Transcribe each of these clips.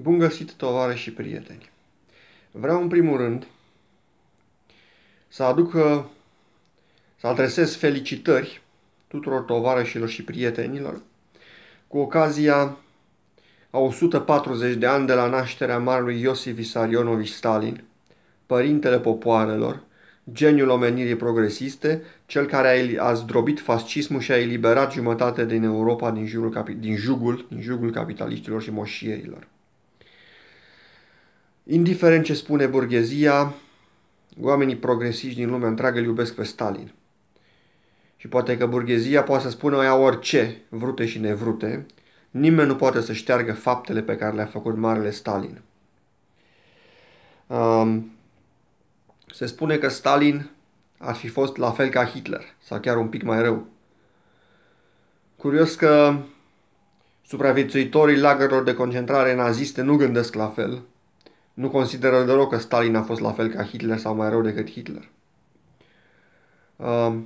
Bun găsit, tovară și prieteni! Vreau în primul rând să aduc, uh, să adresez felicitări tuturor tovarășilor și prietenilor cu ocazia a 140 de ani de la nașterea marului Iosif Isarionovi Stalin, părintele popoarelor, geniul omenirii progresiste, cel care a zdrobit fascismul și a eliberat jumătate din Europa din, jurul, din jugul, din jugul capitaliștilor și moșierilor. Indiferent ce spune burghezia, oamenii progresiști din lumea întreagă îl iubesc pe Stalin. Și poate că burghezia poate să spună aia orice, vrute și nevrute, nimeni nu poate să șteargă faptele pe care le-a făcut Marele Stalin. Um, se spune că Stalin ar fi fost la fel ca Hitler, sau chiar un pic mai rău. Curios că supraviețuitorii lagărilor de concentrare naziste nu gândesc la fel – nu consideră deloc că Stalin a fost la fel ca Hitler sau mai rău decât Hitler. Uh,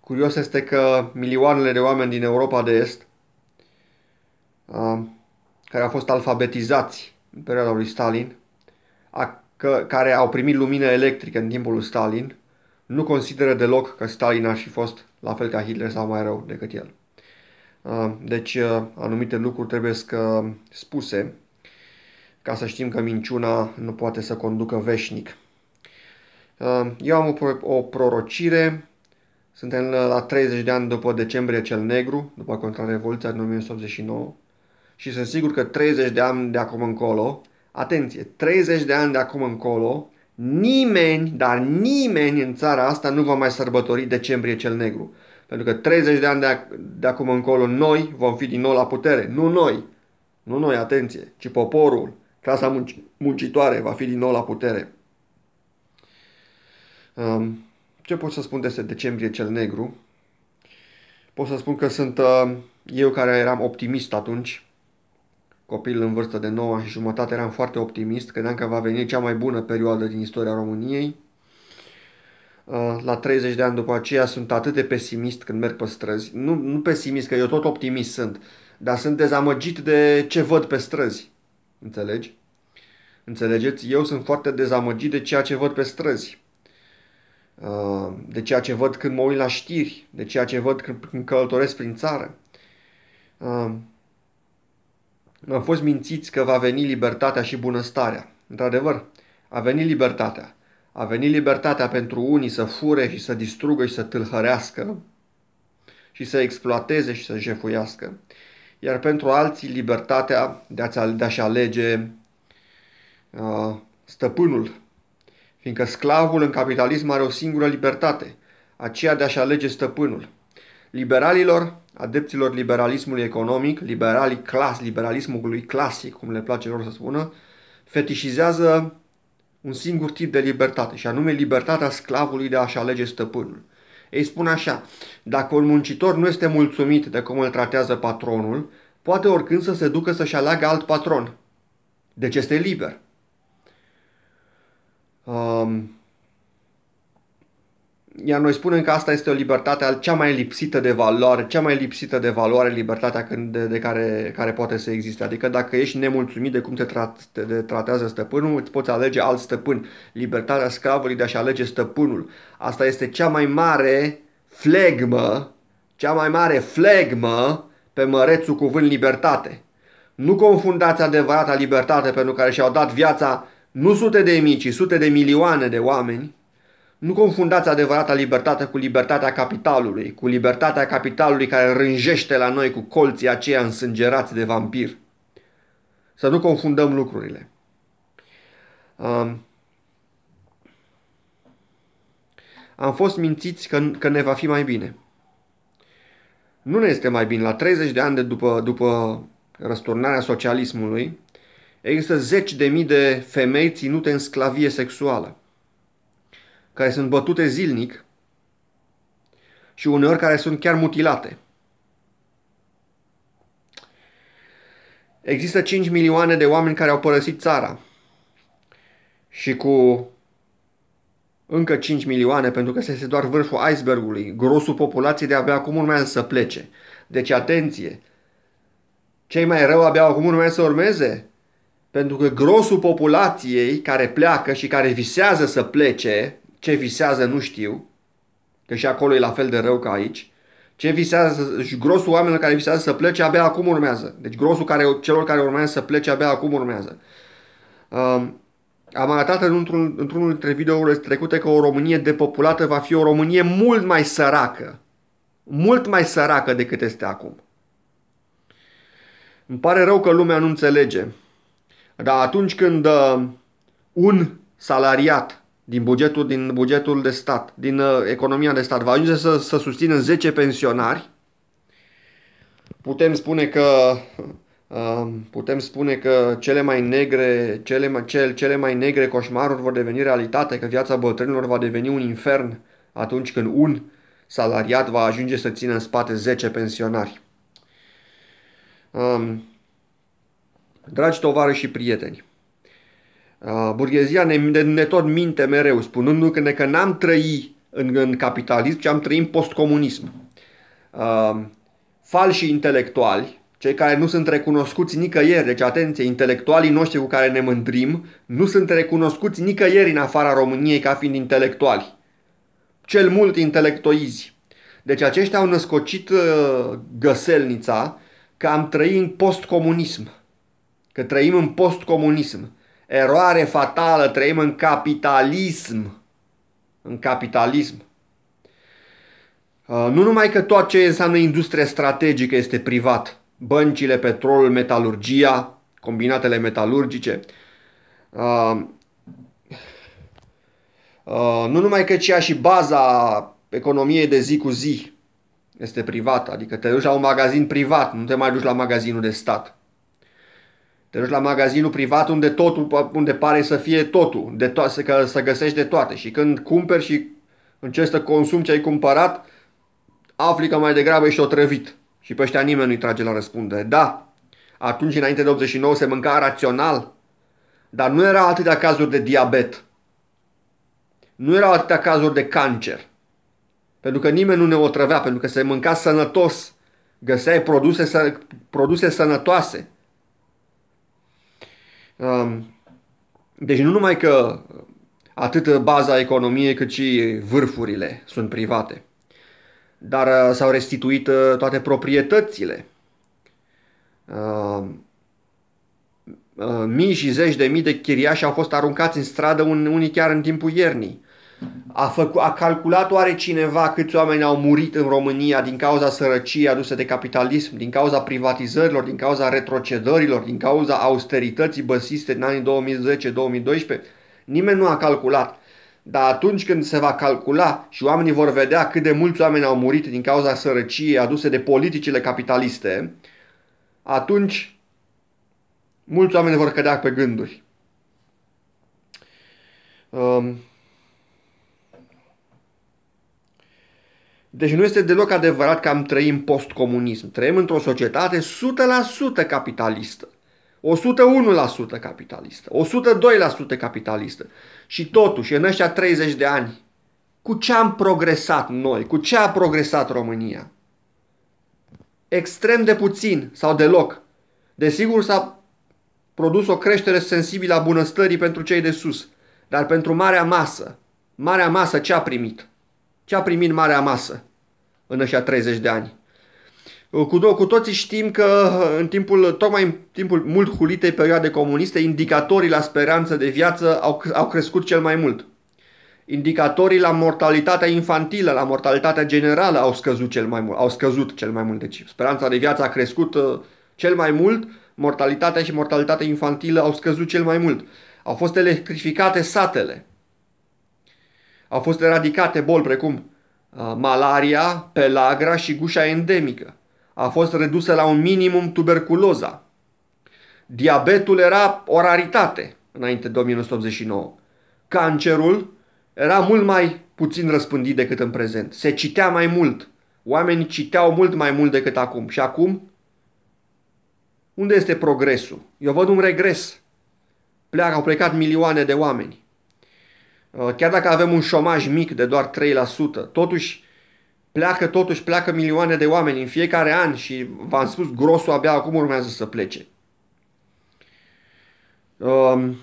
curios este că milioanele de oameni din Europa de Est, uh, care au fost alfabetizați în perioada lui Stalin, a, că, care au primit lumină electrică în timpul lui Stalin, nu consideră deloc că Stalin ar fi fost la fel ca Hitler sau mai rău decât el. Um, deci uh, anumite lucruri trebuie să spuse ca să știm că minciuna nu poate să conducă veșnic. Uh, eu am o, prorocire, suntem la 30 de ani după decembrie cel negru, după contrarevoluția din 1989, și sunt sigur că 30 de ani de acum încolo, atenție, 30 de ani de acum încolo, nimeni, dar nimeni în țara asta nu va mai sărbători decembrie cel negru. Pentru că 30 de ani de, ac- de acum încolo noi vom fi din nou la putere. Nu noi, nu noi, atenție, ci poporul. Clasa munc- muncitoare va fi din nou la putere. Um, ce pot să spun despre decembrie cel negru? Pot să spun că sunt uh, eu care eram optimist atunci. Copil în vârstă de 9 și jumătate eram foarte optimist, credeam că va veni cea mai bună perioadă din istoria României. Uh, la 30 de ani după aceea sunt atât de pesimist când merg pe străzi. Nu, nu pesimist, că eu tot optimist sunt, dar sunt dezamăgit de ce văd pe străzi. Înțelegi? Înțelegeți? Eu sunt foarte dezamăgit de ceea ce văd pe străzi, uh, de ceea ce văd când mă uit la știri, de ceea ce văd când călătoresc prin țară. Uh, am fost mințiți că va veni libertatea și bunăstarea. Într-adevăr, a venit libertatea. A venit libertatea pentru unii să fure și să distrugă și să tâlhărească și să exploateze și să jefuiască, iar pentru alții libertatea de a-și alege Uh, stăpânul, fiindcă sclavul în capitalism are o singură libertate, aceea de a-și alege stăpânul. Liberalilor, adepților liberalismului economic, liberalii clas, liberalismului clasic, cum le place lor să spună, fetișizează un singur tip de libertate, și anume libertatea sclavului de a-și alege stăpânul. Ei spun așa, dacă un muncitor nu este mulțumit de cum îl tratează patronul, poate oricând să se ducă să-și aleagă alt patron. Deci este liber. Um, iar noi spunem că asta este o libertate cea mai lipsită de valoare, cea mai lipsită de valoare libertatea de, de care, care poate să existe. Adică dacă ești nemulțumit de cum te, tra- te, de tratează stăpânul, îți poți alege alt stăpân. Libertatea sclavului de a-și alege stăpânul. Asta este cea mai mare flegmă, cea mai mare flegmă pe mărețul cuvânt libertate. Nu confundați adevărata libertate pentru care și-au dat viața nu sute de mii, ci sute de milioane de oameni, nu confundați adevărata libertate cu libertatea capitalului, cu libertatea capitalului care rânjește la noi cu colții aceia însângerați de vampir. Să nu confundăm lucrurile. Um, am fost mințiți că, că ne va fi mai bine. Nu ne este mai bine. La 30 de ani de după, după răsturnarea socialismului, există zeci de mii de femei ținute în sclavie sexuală, care sunt bătute zilnic și uneori care sunt chiar mutilate. Există 5 milioane de oameni care au părăsit țara și cu încă 5 milioane, pentru că se este doar vârful icebergului. Grosul populației de abia acum urmează să plece. Deci atenție! Cei mai rău abia acum urmează să urmeze? pentru că grosul populației care pleacă și care visează să plece, ce visează nu știu, că și acolo e la fel de rău ca aici, ce visează, și grosul oamenilor care visează să plece abia acum urmează. Deci grosul care, celor care urmează să plece abia acum urmează. Um, am arătat într-un, într-unul dintre videourile trecute că o Românie depopulată va fi o Românie mult mai săracă. Mult mai săracă decât este acum. Îmi pare rău că lumea nu înțelege. Dar atunci când uh, un salariat din bugetul, din bugetul de stat, din uh, economia de stat, va ajunge să, să susțină 10 pensionari, putem spune că uh, putem spune că cele mai negre, cele cele cele mai negre coșmaruri vor deveni realitate, că viața bătrânilor va deveni un infern atunci când un salariat va ajunge să țină în spate 10 pensionari. Um, Dragi tovarăși și prieteni, burghezia ne, ne, ne tot minte mereu, spunându-ne că n-am trăit în, în capitalism, ci am trăit în postcomunism. Uh, falși intelectuali, cei care nu sunt recunoscuți nicăieri, deci atenție, intelectualii noștri cu care ne mândrim, nu sunt recunoscuți nicăieri în afara României ca fiind intelectuali. Cel mult intelectoizi. Deci aceștia au născocit uh, găselnița că am trăit în postcomunism că trăim în postcomunism. Eroare fatală, trăim în capitalism. În capitalism. Uh, nu numai că tot ce înseamnă industrie strategică este privat, băncile, petrolul, metalurgia, combinatele metalurgice, uh, uh, nu numai că ceea și baza economiei de zi cu zi este privată, adică te duci la un magazin privat, nu te mai duci la magazinul de stat. Te duci la magazinul privat unde totul, unde pare să fie totul, de to- să, că, să găsești de toate. Și când cumperi și încerci să consumi ce ai cumpărat, afli că mai degrabă ești otrăvit. Și pe ăștia nimeni nu-i trage la răspundere. Da, atunci înainte de 89 se mânca rațional, dar nu era atâtea cazuri de diabet. Nu erau atâtea cazuri de cancer. Pentru că nimeni nu ne otrăvea, pentru că se mânca sănătos. Găseai produse, produse sănătoase Um, deci nu numai că atât baza economiei cât și vârfurile sunt private, dar uh, s-au restituit uh, toate proprietățile. Um, uh, mii și zeci de mii de chiriași au fost aruncați în stradă, unii chiar în timpul iernii. A, făcut, a calculat oare cineva câți oameni au murit în România din cauza sărăciei aduse de capitalism, din cauza privatizărilor, din cauza retrocedărilor, din cauza austerității băsiste în anii 2010-2012? Nimeni nu a calculat. Dar atunci când se va calcula și oamenii vor vedea cât de mulți oameni au murit din cauza sărăciei aduse de politicile capitaliste, atunci mulți oameni vor cădea pe gânduri. Um, Deci nu este deloc adevărat că am trăit în postcomunism. Trăim într-o societate 100% capitalistă. 101% capitalistă, 102% capitalistă. Și totuși, în ăștia 30 de ani, cu ce am progresat noi, cu ce a progresat România? Extrem de puțin sau deloc. Desigur s-a produs o creștere sensibilă a bunăstării pentru cei de sus, dar pentru marea masă, marea masă ce a primit? Ce a primit marea masă? în așa 30 de ani. Cu, cu toții știm că în timpul, tocmai în timpul mult hulitei perioade comuniste, indicatorii la speranță de viață au, au crescut cel mai mult. Indicatorii la mortalitatea infantilă, la mortalitatea generală au scăzut cel mai mult. Au scăzut cel mai mult. Deci speranța de viață a crescut uh, cel mai mult, mortalitatea și mortalitatea infantilă au scăzut cel mai mult. Au fost electrificate satele. Au fost eradicate boli precum Uh, malaria, pelagra și gușa endemică. A fost redusă la un minimum tuberculoza. Diabetul era o raritate înainte de 1989. Cancerul era mult mai puțin răspândit decât în prezent. Se citea mai mult. Oamenii citeau mult mai mult decât acum. Și acum? Unde este progresul? Eu văd un regres. Pleacă, au plecat milioane de oameni. Uh, chiar dacă avem un șomaj mic de doar 3%, totuși pleacă, totuși pleacă milioane de oameni în fiecare an și v-am spus, grosul abia acum urmează să plece. Um,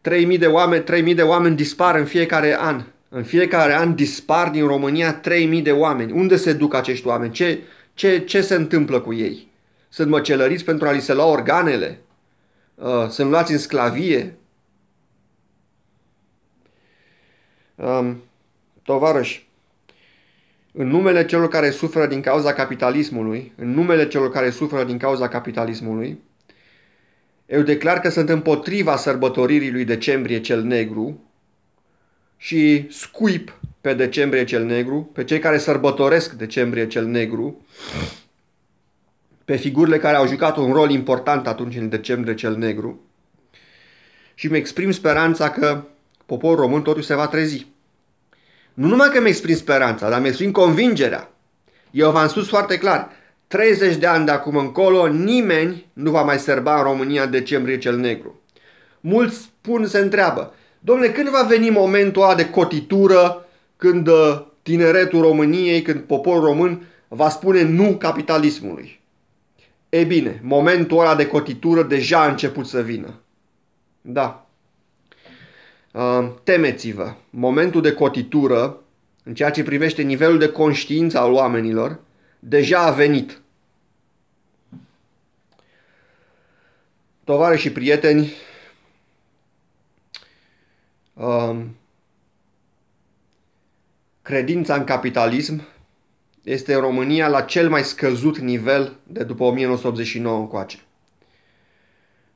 trei mii de oameni, trei mii de oameni dispar în fiecare an. În fiecare an dispar din România 3.000 de oameni. Unde se duc acești oameni? Ce, ce, ce se întâmplă cu ei? Sunt măcelăriți pentru a li se lua organele? uh, luați în sclavie. Um, tovarăși, în numele celor care suferă din cauza capitalismului, în numele celor care suferă din cauza capitalismului, eu declar că sunt împotriva sărbătoririi lui decembrie cel negru și scuip pe decembrie cel negru, pe cei care sărbătoresc decembrie cel negru, pe figurile care au jucat un rol important atunci în decembrie cel negru și îmi exprim speranța că poporul român totuși se va trezi. Nu numai că îmi exprim speranța, dar îmi exprim convingerea. Eu v-am spus foarte clar, 30 de ani de acum încolo nimeni nu va mai serba în România decembrie cel negru. Mulți spun, se întreabă, domnule, când va veni momentul ăla de cotitură când uh, tineretul României, când poporul român va spune nu capitalismului? E bine, momentul ăla de cotitură deja a început să vină. Da. Temeți-vă. Momentul de cotitură, în ceea ce privește nivelul de conștiință al oamenilor, deja a venit. Tovare și prieteni, credința în capitalism este România la cel mai scăzut nivel de după 1989 încoace.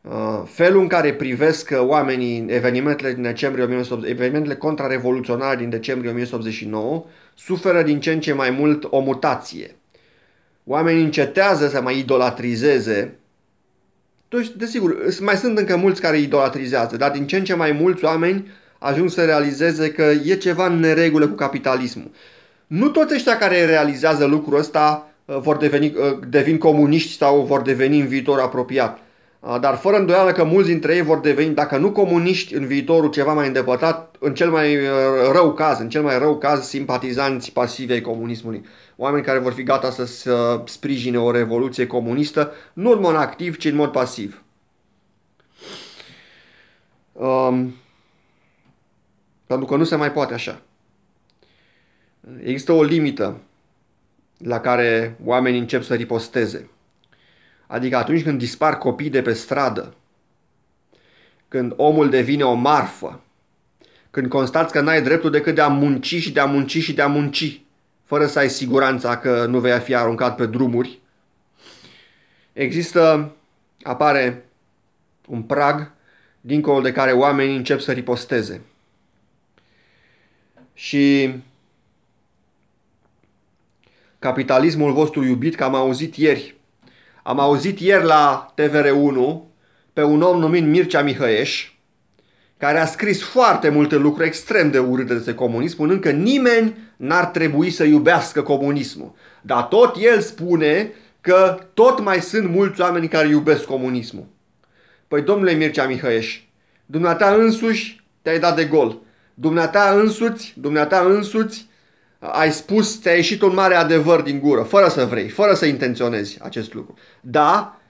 Uh, felul în care privesc uh, oamenii evenimentele, din decembrie 1989, evenimentele contrarevoluționare din decembrie 1989 suferă din ce în ce mai mult o mutație. Oamenii încetează să mai idolatrizeze. Deci, desigur, mai sunt încă mulți care idolatrizează, dar din ce în ce mai mulți oameni ajung să realizeze că e ceva în neregulă cu capitalismul nu toți ăștia care realizează lucrul ăsta uh, vor deveni, uh, devin comuniști sau vor deveni în viitor apropiat. Uh, dar fără îndoială că mulți dintre ei vor deveni, dacă nu comuniști în viitorul ceva mai îndepărtat, în cel mai rău caz, în cel mai rău caz, simpatizanți pasivi ai comunismului. Oameni care vor fi gata să sprijine o revoluție comunistă, nu în mod activ, ci în mod pasiv. Um, pentru că nu se mai poate așa. Există o limită la care oamenii încep să riposteze. Adică atunci când dispar copii de pe stradă, când omul devine o marfă, când constați că n-ai dreptul decât de a munci și de a munci și de a munci, fără să ai siguranța că nu vei fi aruncat pe drumuri, există, apare un prag dincolo de care oamenii încep să riposteze. Și capitalismul vostru iubit, că am auzit ieri. Am auzit ieri la TVR1 pe un om numit Mircea Mihăieș, care a scris foarte multe lucruri extrem de urâte despre comunism, spunând că nimeni n-ar trebui să iubească comunismul. Dar tot el spune că tot mai sunt mulți oameni care iubesc comunismul. Păi domnule Mircea Mihăieș, dumneata însuși te-ai dat de gol. Dumneata însuți, dumneata însuți ai spus, ți-a ieșit un mare adevăr din gură, fără să vrei, fără să intenționezi acest lucru. Da,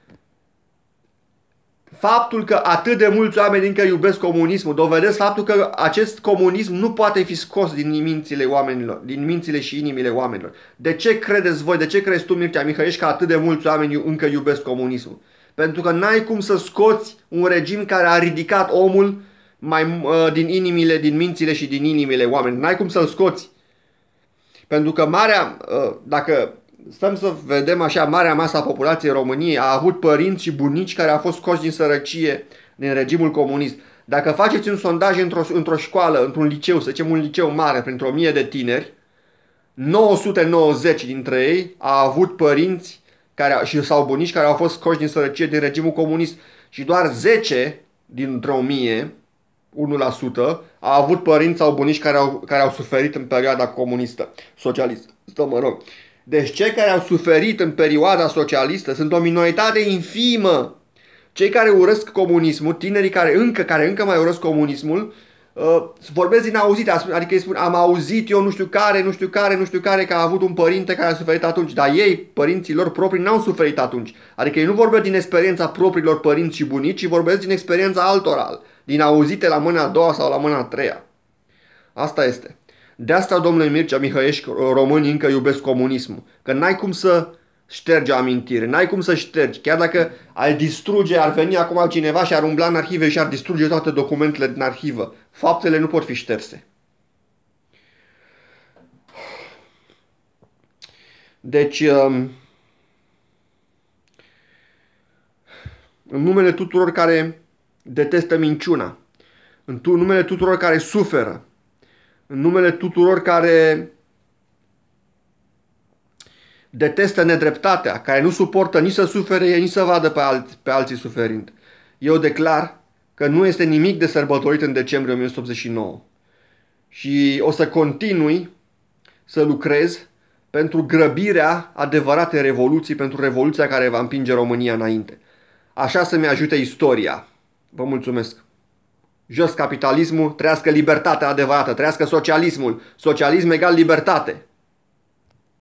faptul că atât de mulți oameni încă iubesc comunismul, dovedesc faptul că acest comunism nu poate fi scos din mințile oamenilor, din mințile și inimile oamenilor. De ce credeți voi, de ce crezi tu, Mircea Mihăiești, că atât de mulți oameni încă iubesc comunismul? Pentru că n-ai cum să scoți un regim care a ridicat omul mai, uh, din inimile, din mințile și din inimile oamenilor. N-ai cum să-l scoți. Pentru că marea, ă, dacă stăm să vedem așa, marea masa populației României a avut părinți și bunici care au fost scoși din sărăcie din regimul comunist. Dacă faceți un sondaj într-o, într școală, într-un liceu, să zicem un liceu mare, printr-o mie de tineri, 990 dintre ei a avut părinți care, și, sau bunici care au fost scoși din sărăcie din regimul comunist și doar 10 dintre 1000 1% a avut părinți sau bunici care au, care au suferit în perioada comunistă, socialistă, mă rog. Deci cei care au suferit în perioada socialistă sunt o minoritate infimă. Cei care urăsc comunismul, tinerii care încă, care încă mai urăsc comunismul, uh, vorbesc din auzit, adică îi spun am auzit eu nu știu care, nu știu care, nu știu care că a avut un părinte care a suferit atunci, dar ei, părinții lor proprii, n-au suferit atunci. Adică ei nu vorbesc din experiența propriilor părinți și bunici, ci vorbesc din experiența altora din auzite la mâna a doua sau la mâna a treia. Asta este. De asta, domnule Mircea Mihăiești, românii încă iubesc comunismul. Că n-ai cum să ștergi o amintire, n-ai cum să ștergi. Chiar dacă ai distruge, ar veni acum cineva și ar umbla în arhive și ar distruge toate documentele din arhivă. Faptele nu pot fi șterse. Deci, um, în numele tuturor care detestă minciuna, în numele tuturor care suferă, în numele tuturor care detestă nedreptatea, care nu suportă nici să sufere, nici să vadă pe, alți, pe alții suferind. Eu declar că nu este nimic de sărbătorit în decembrie 1989 și o să continui să lucrez pentru grăbirea adevărate revoluții, pentru revoluția care va împinge România înainte. Așa să-mi ajute istoria. Vă mulțumesc. Jos capitalismul, trăiască libertatea adevărată, trăiască socialismul. Socialism egal libertate.